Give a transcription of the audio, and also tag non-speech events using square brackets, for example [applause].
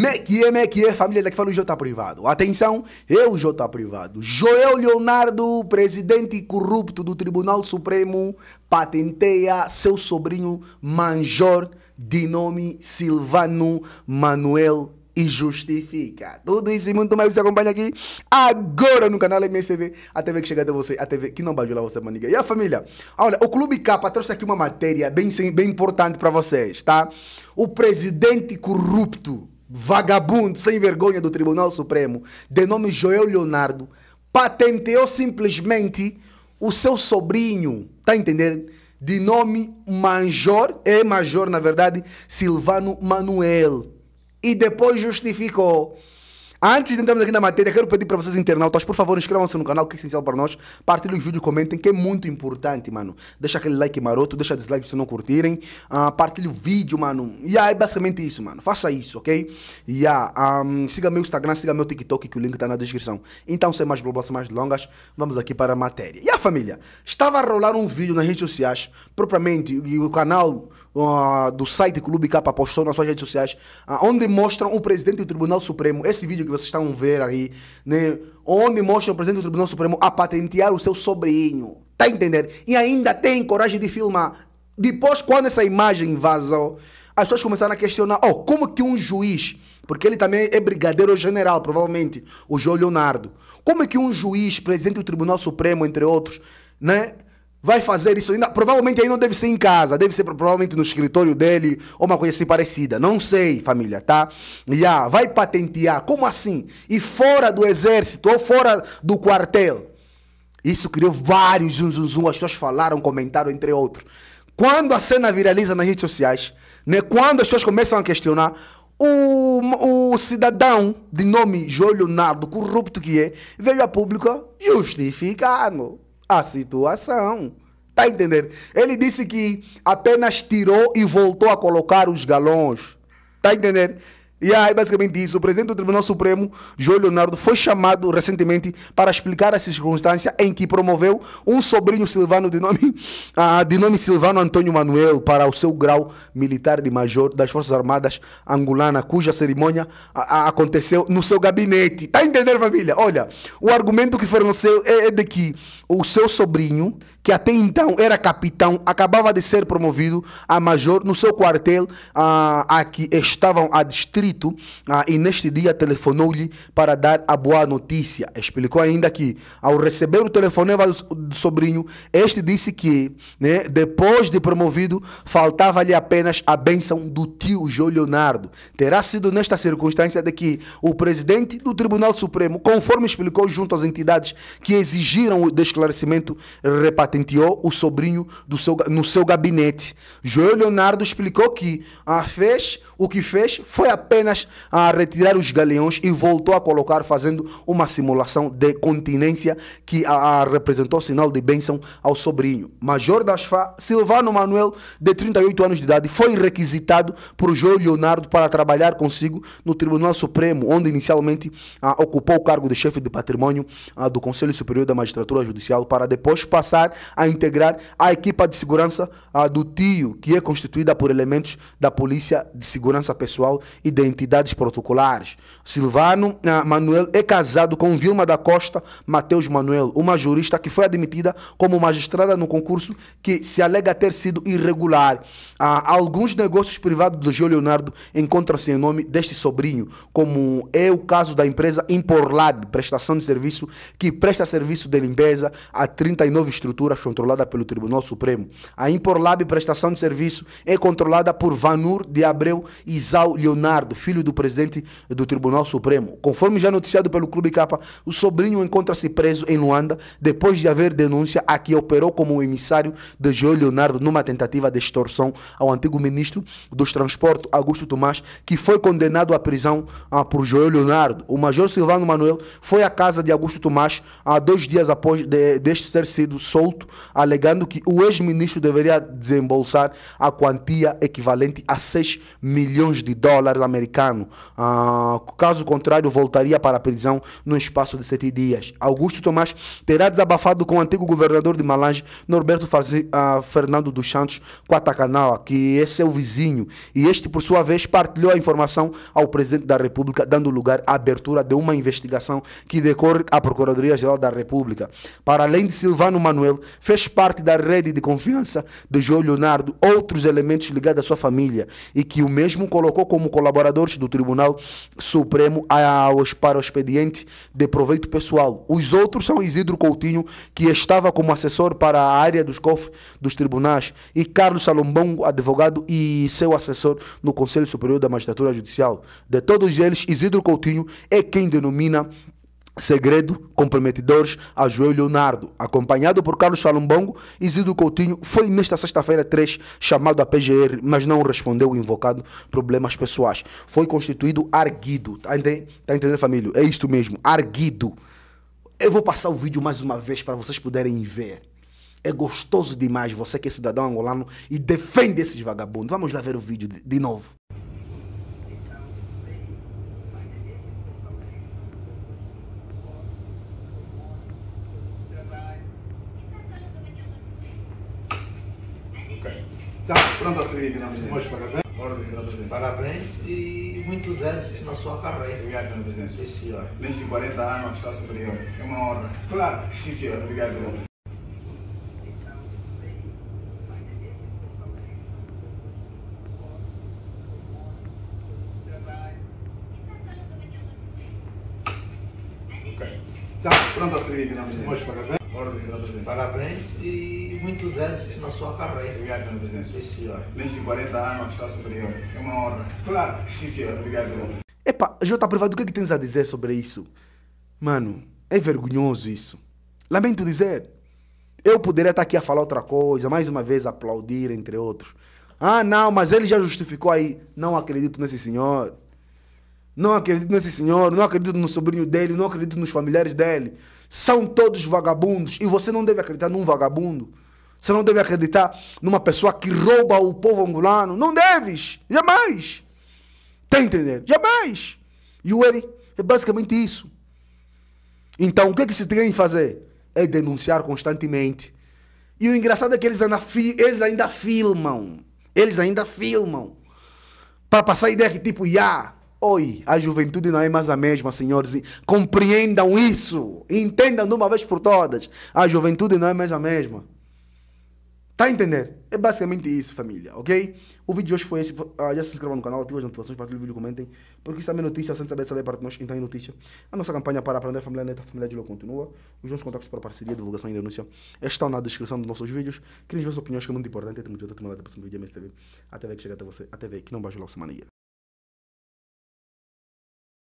Mequie, mequie, família, daqui fala o Jota Privado. Atenção, eu, Jota Privado. Joel Leonardo, presidente corrupto do Tribunal Supremo, patenteia seu sobrinho Manjor, de nome Silvano Manuel e justifica. Tudo isso e muito mais você acompanha aqui agora no canal MSTV, a TV que chega até você, a TV que não vai ajudar você, maniga. E a família? Olha, o Clube Capa trouxe aqui uma matéria bem, bem importante para vocês, tá? O presidente corrupto vagabundo, sem vergonha do Tribunal Supremo, de nome Joel Leonardo, patenteou simplesmente o seu sobrinho, tá entendendo? De nome Major, é Major na verdade, Silvano Manuel. E depois justificou Antes de entrarmos aqui na matéria, quero pedir para vocês internautas, por favor, inscrevam-se no canal, que é essencial para nós. Partilhem os vídeos, comentem, que é muito importante, mano. Deixa aquele like maroto, deixa dislike se não curtirem. Uh, partilhe o vídeo, mano. E yeah, é basicamente isso, mano. Faça isso, ok? E yeah, um, siga meu Instagram, siga meu TikTok, que o link está na descrição. Então, sem mais blá, sem mais longas, vamos aqui para a matéria. E yeah, a família? Estava a rolar um vídeo nas redes sociais, propriamente, e o canal uh, do site Clube Capa postou nas suas redes sociais, uh, onde mostram o presidente do Tribunal Supremo, esse vídeo que vocês estão vendo aí, né? Onde mostra o presidente do Tribunal Supremo a patentear o seu sobrinho. Tá entendendo? E ainda tem coragem de filmar. Depois, quando essa imagem vazou, as pessoas começaram a questionar: oh, como que um juiz, porque ele também é brigadeiro general, provavelmente, o João Leonardo, como é que um juiz, presidente do Tribunal Supremo, entre outros, né? vai fazer isso ainda. Provavelmente aí não deve ser em casa, deve ser provavelmente no escritório dele ou uma coisa assim parecida. Não sei, família, tá? Já, vai patentear. Como assim? E fora do exército ou fora do quartel? Isso criou vários zum, zum, zum. As pessoas falaram, comentaram, entre outros. Quando a cena viraliza nas redes sociais, né? quando as pessoas começam a questionar, o, o cidadão de nome João Leonardo, corrupto que é, veio a pública justificando a situação. Está entendendo? Ele disse que apenas tirou e voltou a colocar os galões. Está entendendo? E aí, basicamente, isso. O presidente do Tribunal Supremo, João Leonardo, foi chamado recentemente para explicar a circunstância em que promoveu um sobrinho silvano de nome, [laughs] ah, de nome Silvano Antônio Manuel para o seu grau militar de major das Forças Armadas angolana, cuja cerimônia a, ah, a, ah, aconteceu no seu gabinete. Tá entendendo, família? Olha, o argumento que forneceu é, é de que o seu sobrinho que até então era capitão, acabava de ser promovido a major no seu quartel ah, a que estavam adstrito ah, e neste dia telefonou-lhe para dar a boa notícia. Explicou ainda que, ao receber o telefonema do sobrinho, este disse que, né, depois de promovido, faltava-lhe apenas a bênção do tio João Leonardo. Terá sido nesta circunstância de que o presidente do Tribunal Supremo, conforme explicou junto às entidades que exigiram o esclarecimento repatriado, patenteou o sobrinho do seu, no seu gabinete. Joel Leonardo explicou que fez, o que fez foi apenas a ah, retirar os galeões e voltou a colocar, fazendo uma simulação de continência que a ah, ah, representou sinal de bênção ao sobrinho. Major das Fá, Silvano Manuel, de 38 anos de idade, foi requisitado por Joel Leonardo para trabalhar consigo no Tribunal Supremo, onde inicialmente ocupou o cargo de chefe de patrimônio do Conselho Superior da Magistratura Judicial, para depois passar a integrar a equipa de segurança uh, do TIO, que é constituída por elementos da Polícia de Segurança Pessoal e de entidades protocolares. Silvano uh, Manuel é casado com Vilma da Costa Mateus Manuel, uma jurista que foi admitida como magistrada no concurso que se alega ter sido irregular. Ah, alguns negócios privados do Gil Leonardo encontram-se em nome deste sobrinho, como é o caso da empresa Imporlab, prestação de serviço, que presta serviço de limpeza a 39 estruturas controlada pelo Tribunal Supremo. A Imporlab Prestação de Serviço é controlada por Vanur de Abreu Isau Leonardo, filho do presidente do Tribunal Supremo. Conforme já noticiado pelo Clube Capa, o sobrinho encontra-se preso em Luanda depois de haver denúncia a que operou como emissário de Joel Leonardo numa tentativa de extorsão ao antigo ministro dos Transportes, Augusto Tomás, que foi condenado à prisão ah, por Joel Leonardo. O major Silvano Manuel foi à casa de Augusto Tomás há ah, dois dias após de, ter sido solto alegando que o ex-ministro deveria desembolsar a quantia equivalente a 6 milhões de dólares americanos. Ah, caso contrário, voltaria para a prisão no espaço de sete dias. Augusto Tomás terá desabafado com o antigo governador de Malange, Norberto ah, Fernando dos Santos Quatacanal, que é seu vizinho, e este, por sua vez, partilhou a informação ao presidente da República, dando lugar à abertura de uma investigação que decorre à Procuradoria-Geral da República. Para além de Silvano Manuel, fez parte da rede de confiança de João Leonardo, outros elementos ligados à sua família e que o mesmo colocou como colaboradores do Tribunal Supremo aos, para o expediente de proveito pessoal. Os outros são Isidro Coutinho, que estava como assessor para a área dos cofres dos tribunais, e Carlos Salombão, advogado e seu assessor no Conselho Superior da Magistratura Judicial. De todos eles, Isidro Coutinho é quem denomina Segredo, comprometedores, a Leonardo, acompanhado por Carlos e Isidro Coutinho, foi nesta sexta-feira 3 chamado a PGR, mas não respondeu o invocado problemas pessoais. Foi constituído arguido. Tá, entendendo, tá entendendo, família? É isto mesmo, arguido. Eu vou passar o vídeo mais uma vez para vocês poderem ver. É gostoso demais você que é cidadão angolano e defende esses vagabundos. Vamos lá ver o vídeo de, de novo. Tá, pronto a seguir aqui na presidente. Muito parabéns. Parabéns, e muitos êxitos na sua carreira. Obrigado, meu presidente. Sim, senhor. Menos de 40 anos, uma oficial superior. É uma honra. Claro. Sim, senhor. Obrigado, senhor presidente. Okay. Tá, pronto a seguir aqui na presidente. Muito parabéns. Parabéns e muitos êxitos na sua carreira. Obrigado, senhor presidente. Sim, senhor. Menos de 40 anos, oficial superior. É uma honra. Claro. Sim, senhor. Obrigado. Epa, Jota tá Privado, o que é que tens a dizer sobre isso? Mano, é vergonhoso isso. Lamento dizer. Eu poderia estar aqui a falar outra coisa, mais uma vez aplaudir, entre outros. Ah, não, mas ele já justificou aí. Não acredito nesse senhor. Não acredito nesse senhor, não acredito no sobrinho dele, não acredito nos familiares dele são todos vagabundos. E você não deve acreditar num vagabundo. Você não deve acreditar numa pessoa que rouba o povo angolano. Não deves! Jamais! Está entendendo? Jamais! E o Eri é basicamente isso. Então, o que é que se tem que fazer? É denunciar constantemente. E o engraçado é que eles ainda, eles ainda filmam. Eles ainda filmam. Para passar a ideia que, tipo, já. Yeah, Oi, a juventude não é mais a mesma, senhores. Compreendam isso. Entendam de uma vez por todas. A juventude não é mais a mesma. Tá a entender? É basicamente isso, família, ok? O vídeo de hoje foi esse. Ah, já se inscrevam no canal, ativem as notificações para o vídeo comentem. Porque isso também é notícia, sem saber saber parte de nós, então é notícia. A nossa campanha para aprender a família é neta, a família de Lula continua. Os nossos contatos para parceria, divulgação e denúncia estão na descrição dos nossos vídeos. ver suas opiniões, que é muito importante. Tem muito outro canal o próxima vídeo, MSTV. Até ver que chega até você, até ver que não baixa logo semana.